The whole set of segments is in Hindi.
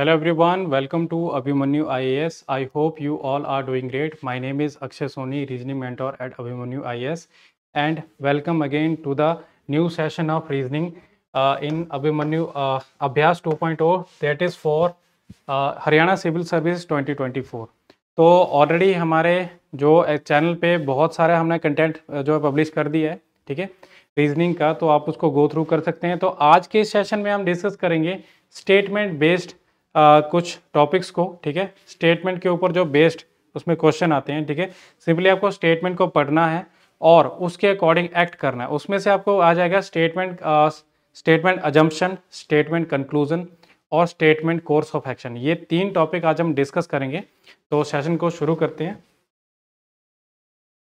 hello everyone welcome to Abhimanyu I A S I hope you all are doing great my name is Akshay Soni reasoning mentor at Abhimanyu Abhimanyu S and welcome again to the new session of reasoning in Abhimanyu Abhyas two point that is for Haryana civil service twenty twenty four तो ऑलरेडी हमारे जो चैनल पर बहुत सारे हमने कंटेंट uh, जो है पब्लिश कर दिया है ठीक है रीजनिंग का तो आप उसको गो थ्रू कर सकते हैं तो आज के सेशन में हम डिस्कस करेंगे स्टेटमेंट बेस्ड आ, कुछ टॉपिक्स को ठीक है स्टेटमेंट के ऊपर जो बेस्ड उसमें क्वेश्चन आते हैं ठीक है सिंपली आपको स्टेटमेंट को पढ़ना है और उसके अकॉर्डिंग एक्ट करना है उसमें से आपको आ जाएगा statement statement assumption statement conclusion और स्टेटमेंट कोर्स ऑफ एक्शन ये तीन टॉपिक आज हम डिस्कस करेंगे तो सेशन को शुरू करते हैं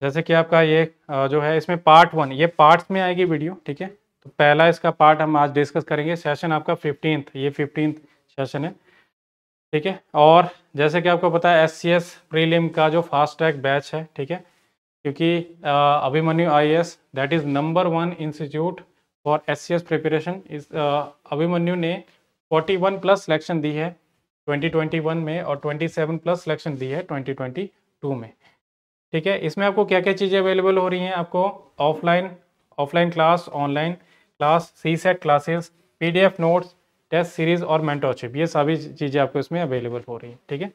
जैसे कि आपका ये जो है इसमें पार्ट वन ये पार्ट्स में आएगी वीडियो ठीक है तो पहला इसका पार्ट हम आज डिस्कस करेंगे सेशन आपका फिफ्टींथ ये फिफ्टींथ सेशन है ठीक है और जैसे कि आपको पता है एस सी एस प्रीलिम का जो फास्ट ट्रैक बैच है ठीक है क्योंकि Abhimanyu I S that is number one institute for S C S preparation इस अभिमन्यु ने 41 प्लस सिलेक्शन दी है 2021 में और 27 प्लस सिलेक्शन दी है 2022 में ठीक है इसमें आपको क्या क्या चीज़ें अवेलेबल हो रही हैं आपको offline offline class online class CSAT classes P D F notes test series और मेंटोरशिप ये सभी चीज़ें आपको इसमें अवेलेबल हो रही हैं ठीक है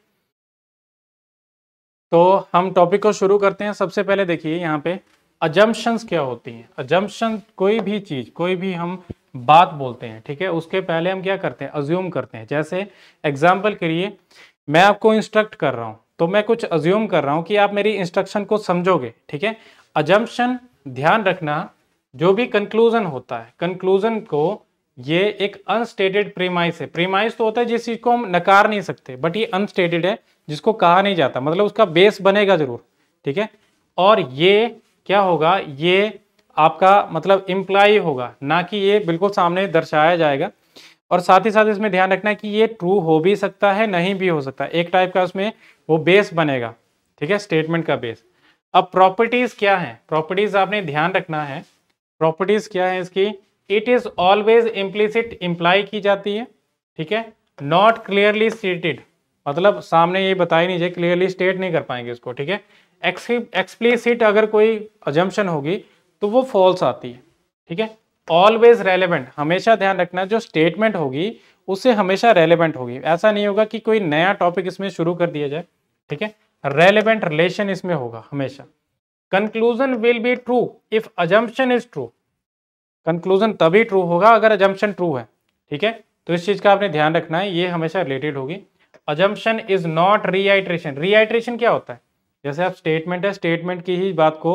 तो हम टॉपिक को शुरू करते हैं सबसे पहले देखिए यहाँ पे अजम्पशंस क्या होती हैं अजम्पशन कोई भी चीज़ कोई भी हम बात बोलते हैं ठीक है उसके पहले हम क्या करते हैं अज्यूम करते हैं जैसे एग्जाम्पल के लिए मैं आपको इंस्ट्रक्ट कर रहा हूँ तो मैं कुछ अज्यूम कर रहा हूँ कि आप मेरी इंस्ट्रक्शन को समझोगे ठीक है अजम्पशन ध्यान रखना जो भी कंक्लूजन होता है कंक्लूजन को ये एक अनस्टेटेड प्रीमाइस है प्रीमाइस तो होता है जिस चीज को हम नकार नहीं सकते बट ये अनस्टेटेड है जिसको कहा नहीं जाता मतलब उसका बेस बनेगा जरूर ठीक है और ये क्या होगा ये आपका मतलब इम्प्लाई होगा ना कि ये बिल्कुल सामने दर्शाया जाएगा और साथ ही साथ इसमें ध्यान रखना है कि ये ट्रू हो भी सकता है नहीं भी हो सकता एक टाइप का उसमें वो बेस बनेगा ठीक है स्टेटमेंट का बेस अब प्रॉपर्टीज क्या है प्रॉपर्टीज आपने ध्यान रखना है प्रॉपर्टीज क्या है इसकी it is always implicit imply की जाती है ठीक है नॉट क्लियरली स्टेटेड मतलब सामने ये बताया नहीं जाए क्लियरली स्टेट नहीं कर पाएंगे इसको ठीक है एक्सप्लीसिट अगर कोई अजम्पन होगी तो वो फॉल्स आती है ठीक है ऑलवेज रेलिवेंट हमेशा ध्यान रखना जो स्टेटमेंट होगी उससे हमेशा रेलिवेंट होगी ऐसा नहीं होगा कि कोई नया टॉपिक इसमें शुरू कर दिया जाए ठीक है रेलिवेंट रिलेशन इसमें होगा हमेशा conclusion will be true if assumption is true conclusion तभी ट्रू होगा अगर अजम्पन ट्रू है ठीक है तो इस चीज़ का आपने ध्यान रखना है ये हमेशा रिलेटेड होगी अजम्पन इज नॉट रीआइट्रेशन रीआइट्रेशन क्या होता है जैसे आप स्टेटमेंट है स्टेटमेंट की ही बात को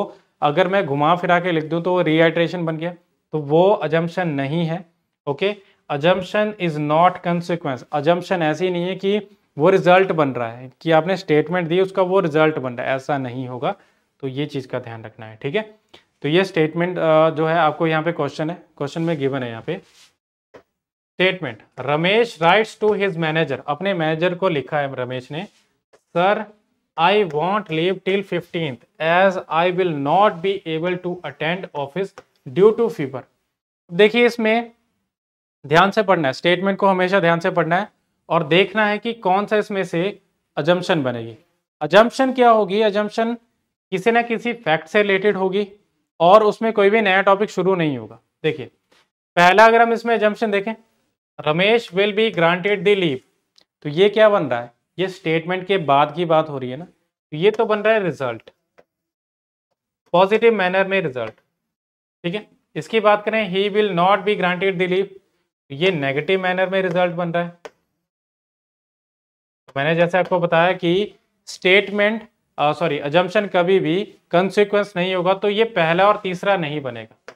अगर मैं घुमा फिरा के लिख दूँ तो वो रीआइट्रेशन बन गया तो वो अजम्पन नहीं है okay assumption is not consequence assumption ऐसी नहीं है कि वो रिजल्ट बन रहा है कि आपने स्टेटमेंट दी उसका वो रिजल्ट बन रहा है ऐसा नहीं होगा तो ये चीज़ का ध्यान रखना है ठीक है तो ये स्टेटमेंट जो है आपको यहाँ पे क्वेश्चन है क्वेश्चन में गिवन है यहाँ पे statement Ramesh writes to his manager अपने मैनेजर को लिखा है रमेश ने sir I want leave till fifteenth as I will not be able to attend office due to fever देखिए इसमें ध्यान से पढ़ना है स्टेटमेंट को हमेशा ध्यान से पढ़ना है और देखना है कि कौन सा इसमें से अजम्पन बनेगी अजम्पन क्या होगी अजम्पन किसी ना किसी फैक्ट से रिलेटेड होगी और उसमें कोई भी नया टॉपिक शुरू नहीं होगा देखिए पहला अगर हम इसमें एजम्पन देखें Ramesh will be granted the leave तो ये क्या बन रहा है ये स्टेटमेंट के बाद की बात हो रही है ना तो ये तो बन रहा है रिजल्ट पॉजिटिव मैनर में रिजल्ट ठीक है इसकी बात करें he will not be granted the leave ये नेगेटिव मैनर में रिजल्ट बन रहा है मैंने जैसे आपको बताया कि स्टेटमेंट सॉरी अजम्पन कभी भी कंसिक्वेंस नहीं होगा तो ये पहला और तीसरा नहीं बनेगा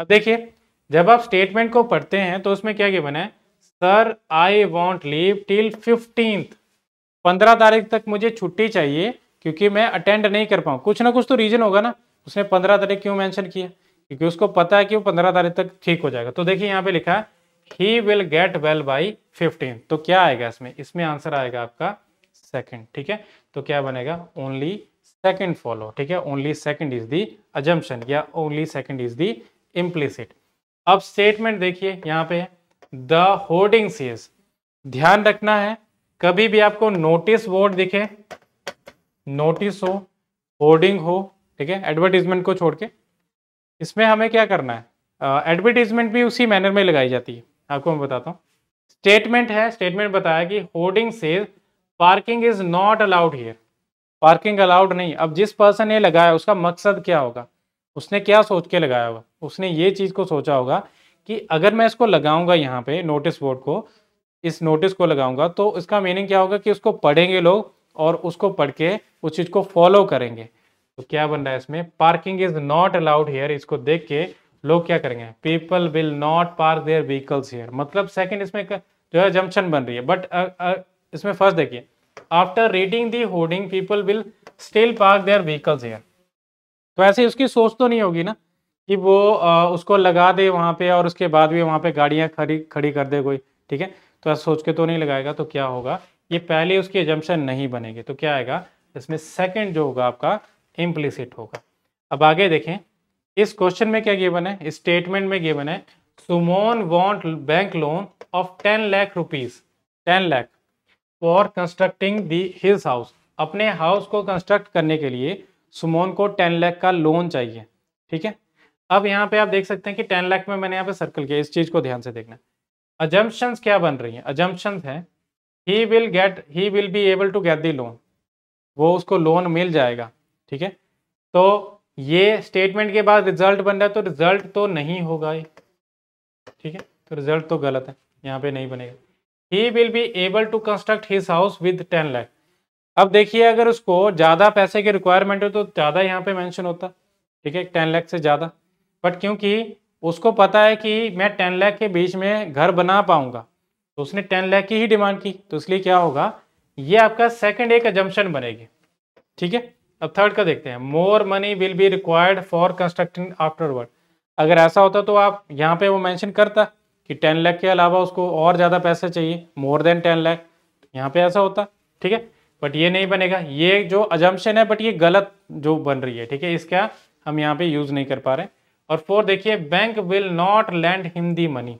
अब देखिए जब आप स्टेटमेंट को पढ़ते हैं तो उसमें क्या क्या बना है sir I want leave till fifteenth पंद्रह तारीख तक मुझे छुट्टी चाहिए क्योंकि मैं अटेंड नहीं कर पाऊँ कुछ ना कुछ तो रीजन होगा ना उसने पंद्रह तारीख क्यों मैंशन किया क्योंकि उसको पता है कि वो पंद्रह तारीख तक ठीक हो जाएगा तो देखिए यहाँ पे लिखा है he will get well by fifteen तो क्या आएगा इसमें इसमें आंसर आएगा आपका सेकेंड ठीक है तो क्या बनेगा ओनली सेकेंड फॉलो ठीक है only second is the assumption या only second is the implicit अब स्टेटमेंट देखिए यहाँ पे द होर्डिंग सीज ध्यान रखना है कभी भी आपको नोटिस बोर्ड दिखे नोटिस हो होर्डिंग हो ठीक है एडवर्टीजमेंट को छोड़ के इसमें हमें क्या करना है एडवर्टीजमेंट uh, भी उसी मैनर में लगाई जाती है आपको मैं बताता हूँ स्टेटमेंट है स्टेटमेंट बताया कि hoarding says parking is not allowed here parking allowed नहीं अब जिस पर्सन ने लगाया उसका मकसद क्या होगा उसने क्या सोच के लगाया होगा उसने ये चीज़ को सोचा होगा कि अगर मैं इसको लगाऊंगा यहाँ पे नोटिस बोर्ड को इस नोटिस को लगाऊंगा तो इसका मीनिंग क्या होगा कि उसको पढ़ेंगे लोग और उसको पढ़ के उस चीज़ को फॉलो करेंगे तो क्या बन रहा है इसमें parking is not allowed here इसको देख के लोग क्या करेंगे people will not park their vehicles here मतलब सेकेंड इसमें जो है जंक्शन बन रही है बट इसमें फर्स्ट देखिए after reading the hoarding people will still park their vehicles here तो ऐसे उसकी सोच तो नहीं होगी ना कि वो आ, उसको लगा दे वहाँ पे और उसके बाद भी वहाँ पे गाड़ियाँ खड़ी खड़ी कर दे कोई ठीक है तो ऐसा सोच के तो नहीं लगाएगा तो क्या होगा ये पहले उसकी एजम्पन नहीं बनेगी तो क्या आएगा इसमें सेकेंड जो होगा आपका इम्प्लिसिट होगा अब आगे देखें इस क्वेश्चन में क्या गिवन है स्टेटमेंट में गिवन है Suman want bank loan of ten lakh rupees ten lakh for constructing the his house अपने हाउस को कंस्ट्रक्ट करने के लिए सुमोन को टेन लैख का लोन चाहिए ठीक है अब यहाँ पे आप देख सकते हैं कि टेन लैख में मैंने यहाँ पे सर्कल किया इस चीज़ को ध्यान से देखना अजम्पन्स क्या बन रही हैं अजम्पन्स हैं he will get he will be able to get the loan वो उसको लोन मिल जाएगा ठीक है तो ये स्टेटमेंट के बाद रिजल्ट बन रहा है तो रिजल्ट तो नहीं होगा ठीक है तो रिजल्ट तो गलत है यहाँ पे नहीं बनेगा he will be able to construct his house with ten lakh अब देखिए अगर उसको ज़्यादा पैसे की रिक्वायरमेंट हो तो ज़्यादा यहाँ पे मेंशन होता ठीक है टेन लैख से ज़्यादा बट क्योंकि उसको पता है कि मैं टेन लैख के बीच में घर बना पाऊंगा तो उसने टेन लैख की ही डिमांड की तो इसलिए क्या होगा ये आपका सेकेंड एक एजम्पन बनेगी ठीक है अब थर्ड का देखते हैं more money will be required for constructing afterward अगर ऐसा होता तो आप यहाँ पे वो मेंशन करता कि टेन लैख के अलावा उसको और ज़्यादा पैसे चाहिए मोर देन टेन लैख यहाँ पे ऐसा होता ठीक है बट ये नहीं बनेगा ये जो अजम्पन है बट ये गलत जो बन रही है ठीक है इसका हम यहाँ पे यूज़ नहीं कर पा रहे और फोर देखिए bank will not lend him the money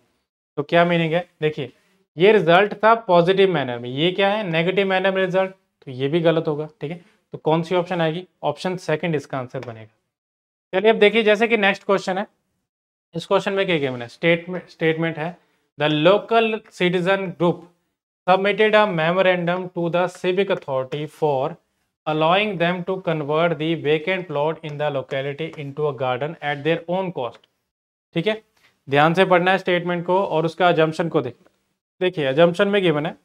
तो क्या मीनिंग है देखिए ये रिजल्ट था पॉजिटिव मैनर में ये क्या है नेगेटिव मैनर में रिजल्ट तो ये भी गलत होगा ठीक है तो कौन सी ऑप्शन आएगी ऑप्शन सेकंड इसका आंसर बनेगा चलिए अब देखिए जैसे कि नेक्स्ट क्वेश्चन है इस क्वेश्चन में क्या गिवन है स्टेटमेंट स्टेटमेंट है the local citizen group submitted a memorandum to the civic authority for allowing them to convert the vacant plot in the locality into a garden at their own cost ठीक है ध्यान से पढ़ना है स्टेटमेंट को और उसका अजम्पन को देख देखिए अजम्पन में गिवन है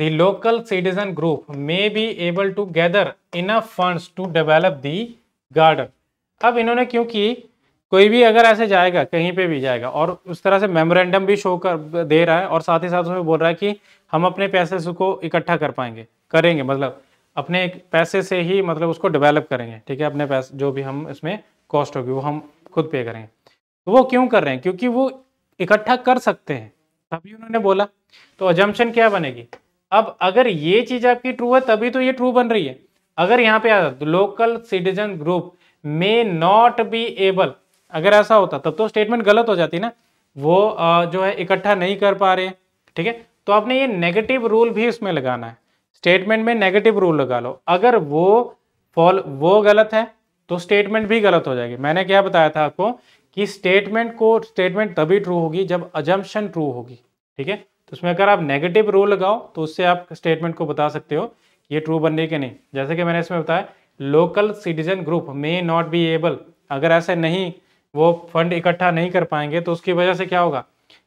the local citizen group may be able to gather in a to develop the garden अब इन्होंने क्योंकि कोई भी अगर ऐसे जाएगा कहीं पे भी जाएगा और उस तरह से मेमोरेंडम भी शो कर दे रहा है और साथ ही साथ उसमें बोल रहा है कि हम अपने पैसे को इकट्ठा कर पाएंगे करेंगे मतलब अपने पैसे से ही मतलब उसको डेवलप करेंगे ठीक है अपने पैसे जो भी हम इसमें कॉस्ट होगी वो हम खुद पे करेंगे तो वो क्यों कर रहे हैं क्योंकि वो इकट्ठा कर सकते हैं तभी उन्होंने बोला तो अजम्पन क्या बनेगी अब अगर ये चीज़ आपकी ट्रू है तभी तो ये ट्रू बन रही है अगर यहाँ पे आ जाता local citizen group may not be able अगर ऐसा होता तब तो स्टेटमेंट गलत हो जाती ना वो जो है इकट्ठा नहीं कर पा रहे ठीक है तो आपने ये नेगेटिव रूल भी इसमें लगाना है स्टेटमेंट में नेगेटिव रूल लगा लो अगर वो फॉल वो गलत है तो स्टेटमेंट भी गलत हो जाएगी मैंने क्या बताया था आपको कि स्टेटमेंट को स्टेटमेंट तभी ट्रू होगी जब अजम्पन ट्रू होगी ठीक है तो उसमें अगर आप नेगेटिव रूल लगाओ तो उससे आप स्टेटमेंट को बता सकते हो ये ट्रू बनने के नहीं जैसे कि मैंने इसमें बताया local citizen group may not be able अगर ऐसे नहीं वो फंड इकट्ठा नहीं कर पाएंगे तो उसकी वजह से क्या होगा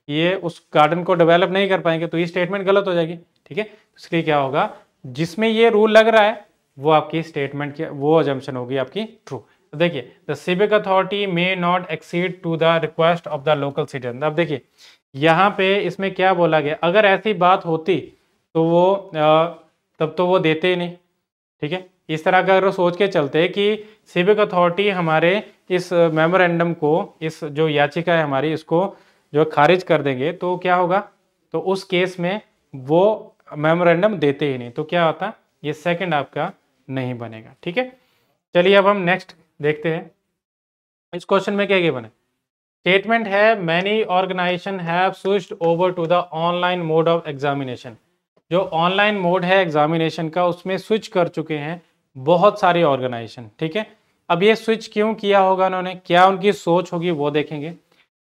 ये उस गार्डन को डेवलप नहीं कर पाएंगे तो ये स्टेटमेंट गलत हो जाएगी ठीक है इसलिए क्या होगा जिसमें ये रूल लग रहा है वो आपकी स्टेटमेंट की वो एजम्पन होगी आपकी ट्रू तो देखिए the civic authority may not exceed to the request of the local citizen अब देखिए यहाँ पे इसमें क्या बोला गया अगर ऐसी बात होती तो वो तब तो वो देते ही नहीं ठीक है इस तरह का अगर सोच के चलते कि सिविक अथॉरिटी हमारे इस मेमोरेंडम को इस जो याचिका है हमारी इसको जो खारिज कर देंगे तो क्या होगा तो उस केस में वो मेमोरेंडम देते ही नहीं तो क्या होता ये सेकंड आपका नहीं बनेगा ठीक है चलिए अब हम नेक्स्ट देखते हैं इस क्वेश्चन में क्या क्या बने स्टेटमेंट है many organization have switched over to the online mode of examination जो ऑनलाइन मोड है एग्जामिनेशन का उसमें स्विच कर चुके हैं बहुत सारी ऑर्गेनाइजेशन ठीक है अब ये स्विच क्यों किया होगा उन्होंने क्या उनकी सोच होगी वो देखेंगे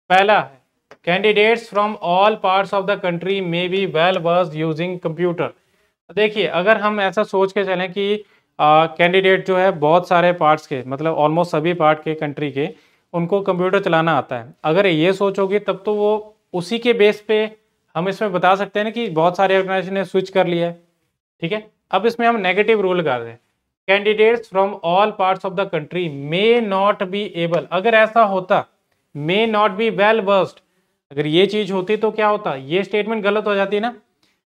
पहला है candidates from all parts of the country may be well versed using computer देखिए अगर हम ऐसा सोच के चलें कि कैंडिडेट जो है बहुत सारे पार्ट्स के मतलब ऑलमोस्ट सभी पार्ट के कंट्री के उनको कंप्यूटर चलाना आता है अगर ये सोच होगी तब तो वो उसी के बेस पे हम इसमें बता सकते हैं ना कि बहुत सारे ऑर्गेनाइजेशन ने स्विच कर लिया है ठीक है अब इसमें हम नेगेटिव रूल कर हैं candidates from all parts of the country may not be able अगर ऐसा होता may not be well versed अगर ये चीज होती तो क्या होता ये स्टेटमेंट गलत हो जाती ना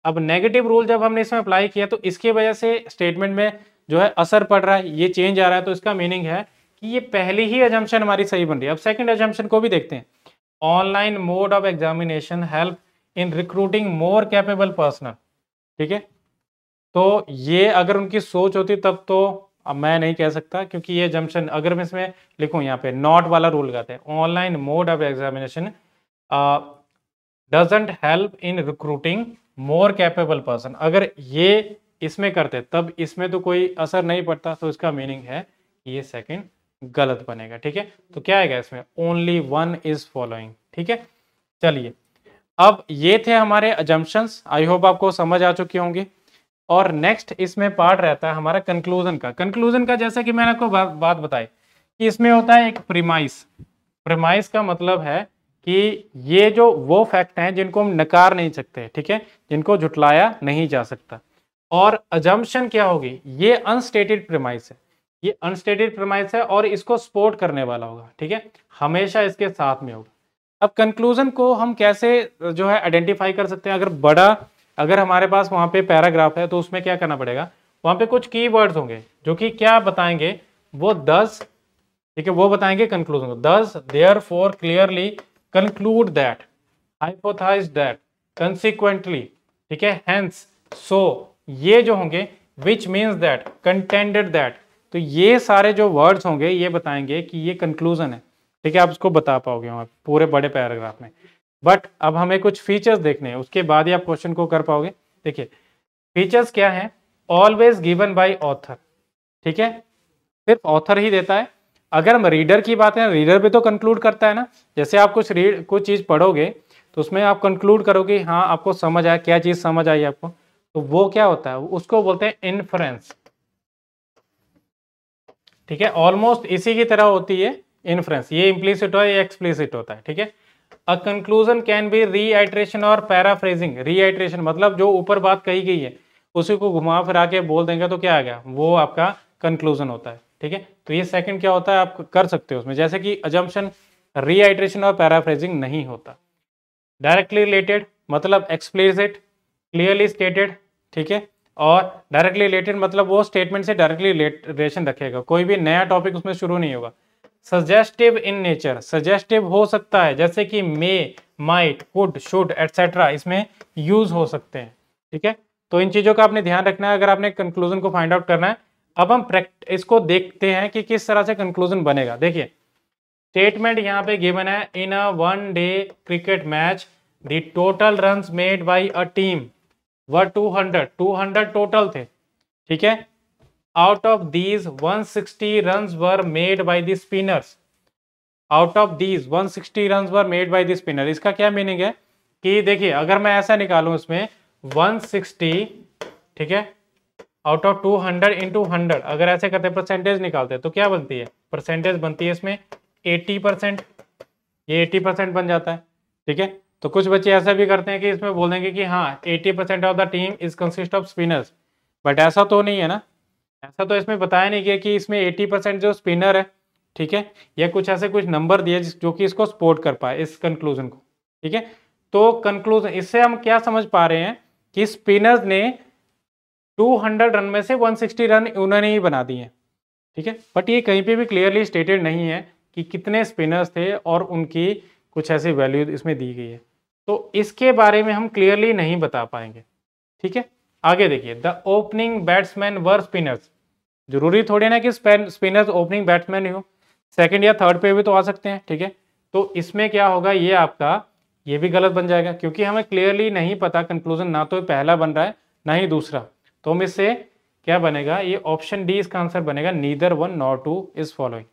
अब नेगेटिव रूल जब हमने इसमें अप्लाई किया तो इसकी वजह से स्टेटमेंट में जो है असर पड़ रहा है ये चेंज आ रहा है तो इसका मीनिंग है कि ये पहली ही एजम्पन हमारी सही बन रही है अब सेकेंड एजम्पन को भी देखते हैं online mode of examination help in recruiting more capable personal ठीक है तो ये अगर उनकी सोच होती तब तो अब मैं नहीं कह सकता क्योंकि ये जंक्शन अगर मैं इसमें लिखूं यहाँ पे नॉट वाला रूल लगाते हैं online mode of examination doesn't help in recruiting more capable person अगर ये इसमें करते तब इसमें तो कोई असर नहीं पड़ता तो इसका मीनिंग है ये सेकंड गलत बनेगा ठीक है तो क्या आएगा इसमें ओनली वन इज फॉलोइंग ठीक है चलिए अब ये थे हमारे एजम्पन्स आई होप आपको समझ आ चुके होंगे और नेक्स्ट इसमें पार्ट रहता है हमारा कंक्लूजन का कंक्लूजन का जैसा कि मैंने आपको बा, बात बताई कि इसमें होता है एक प्रीमाइस प्रीमाइस का मतलब है कि ये जो वो फैक्ट हैं जिनको हम नकार नहीं सकते ठीक है जिनको झुटलाया नहीं जा सकता और अजम्पन क्या होगी ये अनस्टेटेड प्रीमाइस है ये अनस्टेटेड प्रमाइस है और इसको सपोर्ट करने वाला होगा ठीक है हमेशा इसके साथ में होगा अब कंक्लूजन को हम कैसे जो है आइडेंटिफाई कर सकते हैं अगर बड़ा अगर हमारे पास वहाँ पे पैराग्राफ है तो उसमें क्या करना पड़ेगा वहाँ पे कुछ कीवर्ड्स होंगे जो कि क्या बताएंगे वो दस ठीक है वो बताएंगे conclusion thus therefore clearly conclude that hypothesize that consequently ठीक है हैंस सो ये जो होंगे which means that contended that तो ये सारे जो वर्ड्स होंगे ये बताएंगे कि ये कंक्लूजन है ठीक है आप उसको बता पाओगे वहाँ पूरे बड़े पैराग्राफ में बट अब हमें कुछ फीचर्स देखने हैं उसके बाद ही आप क्वेश्चन को कर पाओगे देखिए फीचर्स क्या हैं ऑलवेज गिवन बाय ऑथर ठीक है सिर्फ ऑथर ही देता है अगर हम रीडर की बात है रीडर भी तो कंक्लूड करता है ना जैसे आप कुछ रीड कुछ चीज़ पढ़ोगे तो उसमें आप कंक्लूड करोगे हाँ आपको समझ आया क्या चीज़ समझ आई आपको तो वो क्या होता है उसको बोलते हैं इन्फ्रेंस ठीक है ऑलमोस्ट इसी की तरह होती है इन्फ्रेंस ये इम्प्लीसिट हो या एक्सप्लीसिट होता है ठीक है a conclusion can be reiteration और पैराफ्रेजिंग रीआइट्रेशन मतलब जो ऊपर बात कही गई है उसी को घुमा फिरा के बोल देंगे तो क्या आ गया वो आपका कंक्लूजन होता है ठीक है तो ये सेकंड क्या होता है आप कर सकते हो उसमें जैसे कि अजम्पन रीआइट्रेशन और पैराफ्रेजिंग नहीं होता डायरेक्टली रिलेटेड मतलब एक्सप्लिसिट क्लियरली स्टेटेड ठीक है और डायरेक्टली रिलेटेड मतलब वो स्टेटमेंट से डायरेक्टली रिलेशन रखेगा कोई भी नया टॉपिक उसमें शुरू नहीं होगा सजेस्टिव इन नेचर सजेस्टिव हो सकता है जैसे कि may might could should etcetera इसमें यूज हो सकते हैं ठीक है तो इन चीज़ों का आपने ध्यान रखना है अगर आपने कंक्लूजन को फाइंड आउट करना है अब हम प्रैक्ट इसको देखते हैं कि किस तरह से कंक्लूजन बनेगा देखिए स्टेटमेंट यहाँ पे गिवन है in a one day cricket match the total run made by a team व टू हंड्रेड टोटल थे ठीक है out of these 160 runs were made by the spinners out of these 160 runs were made by the spinner इसका क्या मीनिंग है कि देखिए अगर मैं ऐसा निकालूं इसमें 160 ठीक है out of 200 hundred into hundred अगर ऐसे करते परसेंटेज निकालते तो क्या बनती है परसेंटेज बनती है इसमें 80 परसेंट ये 80 परसेंट बन जाता है ठीक है तो कुछ बच्चे ऐसा भी करते हैं कि इसमें बोलेंगे कि हाँ 80 percent of the team is consist of spinners but ऐसा तो नहीं है ना ऐसा तो इसमें बताया नहीं गया कि इसमें 80 परसेंट जो स्पिनर है ठीक है या कुछ ऐसे कुछ नंबर दिए जो कि इसको सपोर्ट कर पाए इस कंक्लूजन को ठीक है तो कंक्लूजन इससे हम क्या समझ पा रहे हैं कि स्पिनर्स ने 200 रन में से 160 रन उन्होंने ही बना दिए ठीक है बट ये कहीं पे भी क्लियरली स्टेटेड नहीं है कि कितने स्पिनर्स थे और उनकी कुछ ऐसी वैल्यू इसमें दी गई है तो इसके बारे में हम क्लियरली नहीं बता पाएंगे ठीक है आगे देखिए the opening batsman were spinners जरूरी थोड़ी ना कि स्पिनर्स ओपनिंग बैट्समैन हो सेकेंड या थर्ड पे भी तो आ सकते हैं ठीक है तो इसमें क्या होगा ये आपका ये भी गलत बन जाएगा क्योंकि हमें क्लियरली नहीं पता कंक्लूजन ना तो पहला बन रहा है ना ही दूसरा तो हम इससे क्या बनेगा ये ऑप्शन डी इसका आंसर बनेगा neither one not two is following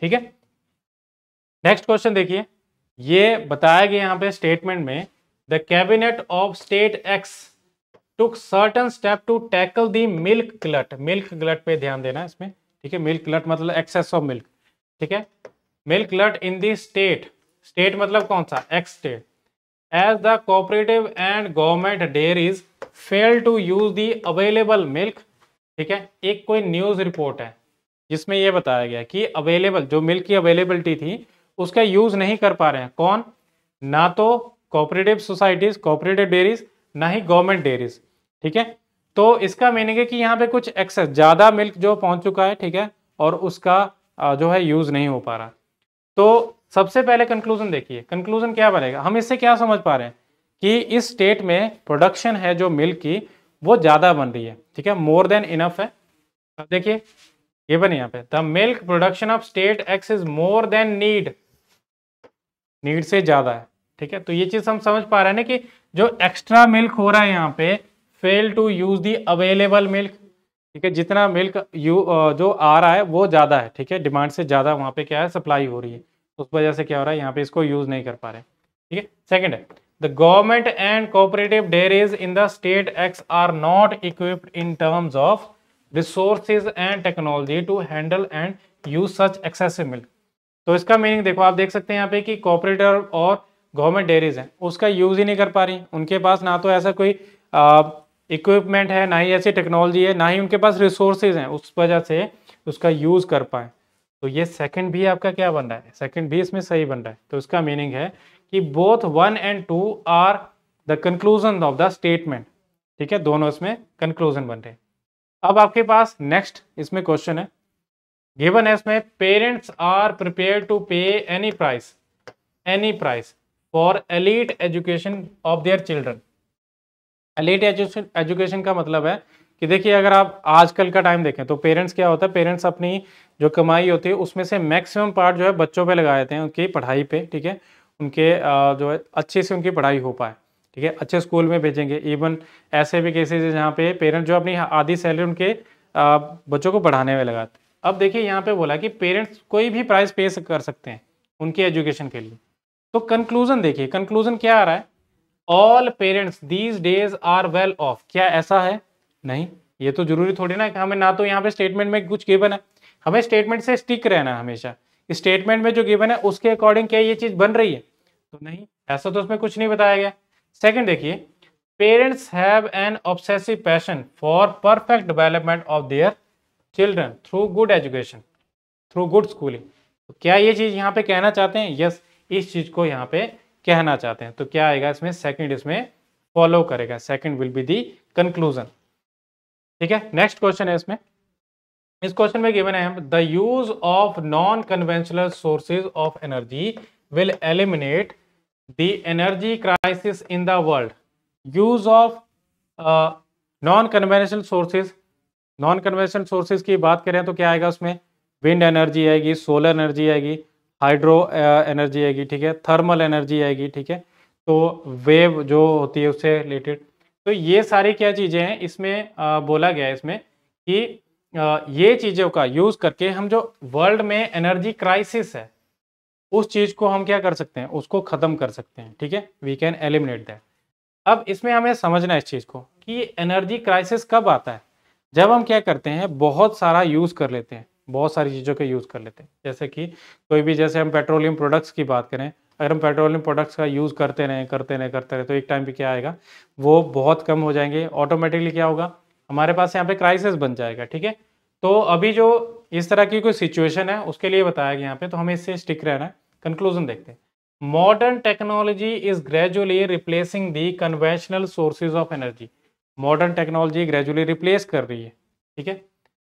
ठीक है नेक्स्ट क्वेश्चन देखिए ये बताया गया यहाँ पे स्टेटमेंट में the cabinet of state X took certain step to tackle the milk glut milk glut पे ध्यान देना इसमें ठीक है milk glut मतलब excess of milk ठीक है milk glut in the state state मतलब कौन सा x state as the cooperative and government dairies fail to use the available milk ठीक है एक कोई न्यूज़ रिपोर्ट है जिसमें यह बताया गया कि अवेलेबल जो मिल्क की अवेलेबिलिटी थी उसका यूज़ नहीं कर पा रहे हैं कौन ना तो कोऑपरेटिव सोसाइटीज़ कोऑपरेटिव डेयरीज ना ही गवर्नमेंट डेयरीज ठीक है तो इसका मीनिंग है कि यहाँ पे कुछ एक्सेस ज़्यादा मिल्क जो पहुंच चुका है ठीक है और उसका जो है यूज़ नहीं हो पा रहा तो सबसे पहले कंक्लूजन देखिए कंक्लूजन क्या बनेगा हम इससे क्या समझ पा रहे हैं कि इस स्टेट में प्रोडक्शन है जो मिल्क की वो ज़्यादा बन रही है ठीक है मोर देन इनफ है अब देखिए ये बने यहाँ पे the milk production of state X is more than need need से ज़्यादा है ठीक है तो ये चीज़ हम समझ पा रहे हैं ना कि जो एक्स्ट्रा मिल्क हो रहा है यहाँ पे fail to use the available milk ठीक है जितना मिल्क यू जो आ रहा है वो ज़्यादा है ठीक है डिमांड से ज़्यादा वहाँ पे क्या है सप्लाई हो रही है उस वजह से क्या हो रहा है यहाँ पे इसको यूज़ नहीं कर पा रहे ठीक है सेकेंड है the government and cooperative dairies in the state X are not equipped in terms of resources and technology to handle and use such excessive milk तो इसका मीनिंग देखो आप देख सकते हैं यहाँ पे कि कॉपरेटर और गवर्नमेंट डेयरीज हैं उसका यूज़ ही नहीं कर पा रही उनके पास ना तो ऐसा कोई इक्विपमेंट है ना ही ऐसी टेक्नोलॉजी है ना ही उनके पास रिसोर्सेज हैं उस वजह से उसका यूज़ कर पाएँ तो ये सेकंड भी आपका क्या बन रहा है सेकंड भी इसमें सही बन रहा है तो इसका मीनिंग है कि both one and two are the conclusion of the statement ठीक है दोनों इसमें कंक्लूजन बन रहे अब आपके पास नेक्स्ट इसमें क्वेश्चन है गिवन है इसमें parents are prepare to pay any price any price for elite education of their children let education education का मतलब है कि देखिए अगर आप आजकल का टाइम देखें तो पेरेंट्स क्या होता है पेरेंट्स अपनी जो कमाई होती है उसमें से मैक्सिमम पार्ट जो है बच्चों पे लगा देते हैं उनकी पढ़ाई पे ठीक है उनके जो है अच्छे से उनकी पढ़ाई हो पाए ठीक है अच्छे स्कूल में भेजेंगे इवन ऐसे भी केसेज है जहाँ पे पेरेंट्स जो अपनी आधी सैलरी उनके बच्चों को पढ़ाने में लगाते अब देखिए यहाँ पे बोला कि पेरेंट्स कोई भी प्राइस पे कर सकते हैं उनकी एजुकेशन के लिए तो कंक्लूजन देखिए कंक्लूजन क्या आ रहा है all parents these days are well off क्या ऐसा है नहीं ये तो जरूरी थोड़ी ना कि हमें ना तो यहाँ पे स्टेटमेंट में कुछ गिवन है हमें स्टेटमेंट से स्टिक रहना है हमेशा स्टेटमेंट में जो गिवन है उसके अकॉर्डिंग क्या ये चीज बन रही है तो नहीं ऐसा तो उसमें कुछ नहीं बताया गया सेकंड देखिए parents have an obsessive passion for perfect development of their children through good education through good schooling क्या ये चीज यहाँ पे कहना चाहते हैं यस yes, इस चीज को यहाँ पे कहना चाहते हैं तो क्या आएगा इसमें सेकंड इसमें फॉलो करेगा second will be the conclusion ठीक है नेक्स्ट क्वेश्चन है इसमें इस क्वेश्चन में गिवन है the use of non conventional sources of energy will eliminate the energy crisis in the world use of non conventional sources non conventional sources की बात करें तो क्या आएगा उसमें विंड एनर्जी आएगी सोलर एनर्जी आएगी हाइड्रो एनर्जी आएगी ठीक है थर्मल एनर्जी आएगी ठीक है तो वेव जो होती है उससे रिलेटेड तो ये सारी क्या चीज़ें हैं इसमें आ, बोला गया है इसमें कि आ, ये चीज़ों का यूज़ करके हम जो वर्ल्ड में एनर्जी क्राइसिस है उस चीज़ को हम क्या कर सकते हैं उसको ख़त्म कर सकते हैं ठीक है वी कैन एलिमिनेट दैट अब इसमें हमें समझना है इस चीज़ को कि एनर्जी क्राइसिस कब आता है जब हम क्या करते हैं बहुत सारा यूज़ कर लेते हैं बहुत सारी चीज़ों का यूज़ कर लेते हैं जैसे कि कोई भी जैसे हम पेट्रोलियम प्रोडक्ट्स की बात करें अगर हम पेट्रोलियम प्रोडक्ट्स का यूज़ करते रहें करते रहें करते रहें तो एक टाइम पे क्या आएगा वो बहुत कम हो जाएंगे ऑटोमेटिकली क्या होगा हमारे पास यहाँ पे क्राइसिस बन जाएगा ठीक है तो अभी जो इस तरह की कोई सिचुएशन है उसके लिए बताया गया यहाँ पे तो हमें इससे स्टिक रहना है कंक्लूजन देखते हैं modern technology is gradually replacing the conventional sources of energy modern technology gradually replace कर रही है ठीक है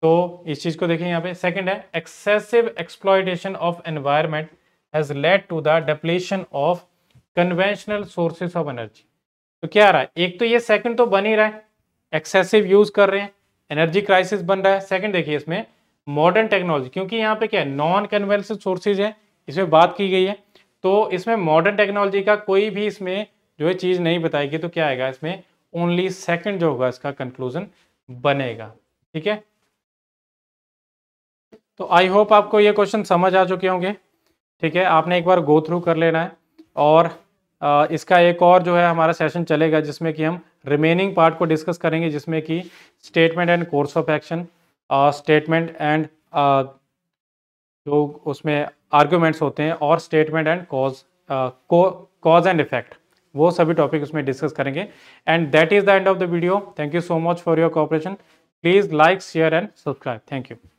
तो इस चीज़ को देखें यहाँ पे सेकंड है excessive exploitation of environment has led to the depletion of conventional sources of energy तो क्या आ रहा है एक तो ये सेकंड तो बन ही रहा है एक्सेसिव यूज़ कर रहे हैं एनर्जी क्राइसिस बन रहा है सेकंड देखिए इसमें मॉडर्न टेक्नोलॉजी क्योंकि यहाँ पे क्या है नॉन कन्वेंशनल सोर्सेज है इसमें बात की गई है तो इसमें मॉडर्न टेक्नोलॉजी का कोई भी इसमें जो है चीज़ नहीं बताएगी तो क्या आएगा इसमें ओनली सेकंड जो होगा इसका कंक्लूजन बनेगा ठीक है तो आई होप आपको ये क्वेश्चन समझ आ चुके होंगे ठीक है आपने एक बार गो थ्रू कर लेना है और इसका एक और जो है हमारा सेशन चलेगा जिसमें कि हम रिमेनिंग पार्ट को डिस्कस करेंगे जिसमें कि statement and course of action statement and जो उसमें आर्ग्यूमेंट्स होते हैं और statement and cause cause and effect वो सभी टॉपिक उसमें डिस्कस करेंगे and that is the end of the video thank you so much for your cooperation please like share and subscribe thank you